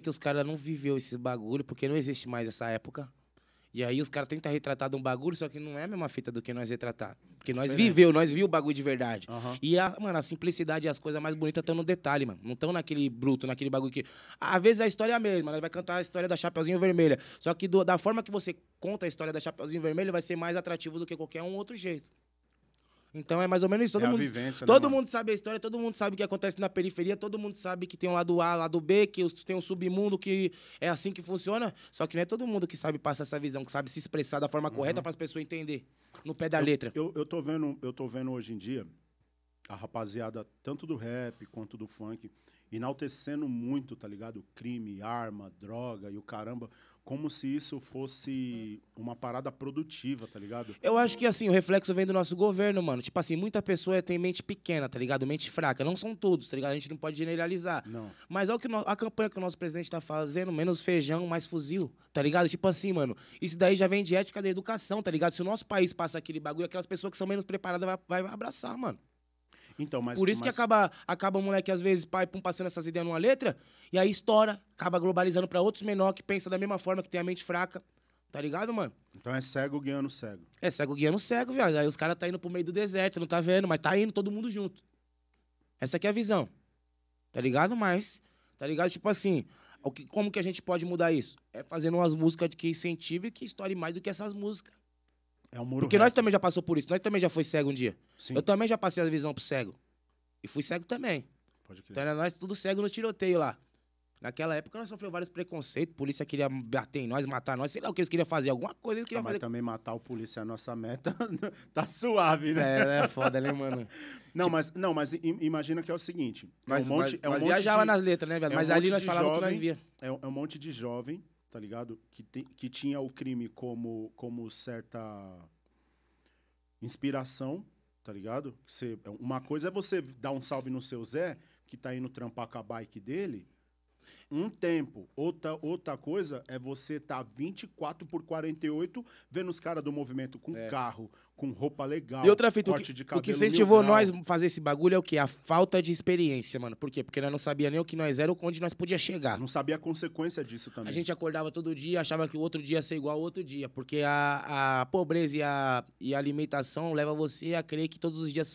que os caras não viveu esse bagulho, porque não existe mais essa época. E aí os caras tentam retratar de um bagulho, só que não é a mesma fita do que nós retratar. Porque nós Diferente. viveu, nós viu o bagulho de verdade. Uhum. E a, mano, a simplicidade e as coisas mais bonitas estão no detalhe, mano. Não estão naquele bruto, naquele bagulho que. Às vezes a história é a mesma, nós vai cantar a história da Chapeuzinho Vermelha. Só que do, da forma que você conta a história da Chapeuzinho Vermelho vai ser mais atrativo do que qualquer um outro jeito. Então é mais ou menos isso. É todo, é mundo, vivência, né, todo né, mundo sabe a história, todo mundo sabe o que acontece na periferia, todo mundo sabe que tem um lado A, lado B, que tem um submundo, que é assim que funciona. Só que não é todo mundo que sabe passar essa visão, que sabe se expressar da forma uhum. correta para as pessoas entender no pé da eu, letra. Eu, eu, tô vendo, eu tô vendo hoje em dia a rapaziada, tanto do rap quanto do funk, enaltecendo muito, tá ligado? Crime, arma, droga e o caramba, como se isso fosse uma parada produtiva, tá ligado? Eu acho que assim, o reflexo vem do nosso governo, mano. Tipo assim, muita pessoa tem mente pequena, tá ligado? Mente fraca. Não são todos, tá ligado? A gente não pode generalizar. Não. Mas olha o que no... a campanha que o nosso presidente tá fazendo, menos feijão, mais fuzil, tá ligado? Tipo assim, mano, isso daí já vem de ética da educação, tá ligado? Se o nosso país passa aquele bagulho, aquelas pessoas que são menos preparadas vai, vai abraçar, mano. Então, mas, Por isso mas... que acaba, acaba o moleque, às vezes, pai, pum, passando essas ideias numa letra, e aí estoura, acaba globalizando para outros menor que pensa da mesma forma, que tem a mente fraca. Tá ligado, mano? Então é cego guiando cego. É cego guiando cego, viado. Aí os caras tá indo pro meio do deserto, não tá vendo, mas tá indo todo mundo junto. Essa aqui é a visão. Tá ligado? Mas, tá ligado? Tipo assim, o que, como que a gente pode mudar isso? É fazendo umas músicas que incentive e que estoure mais do que essas músicas. É um muro Porque reto. nós também já passou por isso. Nós também já foi cego um dia. Sim. Eu também já passei a visão pro cego. E fui cego também. Pode crer. Então era nós tudo cego no tiroteio lá. Naquela época nós sofremos vários preconceitos, polícia queria bater em nós, matar nós, sei lá o que eles queriam fazer, alguma coisa eles ah, queriam ah, mas fazer. Mas também matar o polícia é a nossa meta, tá suave, né? É, é foda, né, mano? não, mas, não, mas imagina que é o seguinte, é mas, um monte, mas, é um mas monte viajava de, nas letras, né, velho? É um mas ali nós falávamos jovem, que nós via. É é um monte de jovem tá ligado? Que, te, que tinha o crime como, como certa inspiração, tá ligado? Você, uma coisa é você dar um salve no seu Zé, que tá indo trampar com a bike dele, um tempo. Outra, outra coisa é você tá 24 por 48 vendo os caras do movimento com é. carro, com roupa legal. E outra fita, o que, o que incentivou nós fazer esse bagulho é o que? A falta de experiência, mano. Por quê? Porque nós não sabia nem o que nós era ou onde nós podia chegar. Não sabia a consequência disso também. A gente acordava todo dia, achava que o outro dia ia ser igual ao outro dia. Porque a, a pobreza e a, e a alimentação leva você a crer que todos os dias são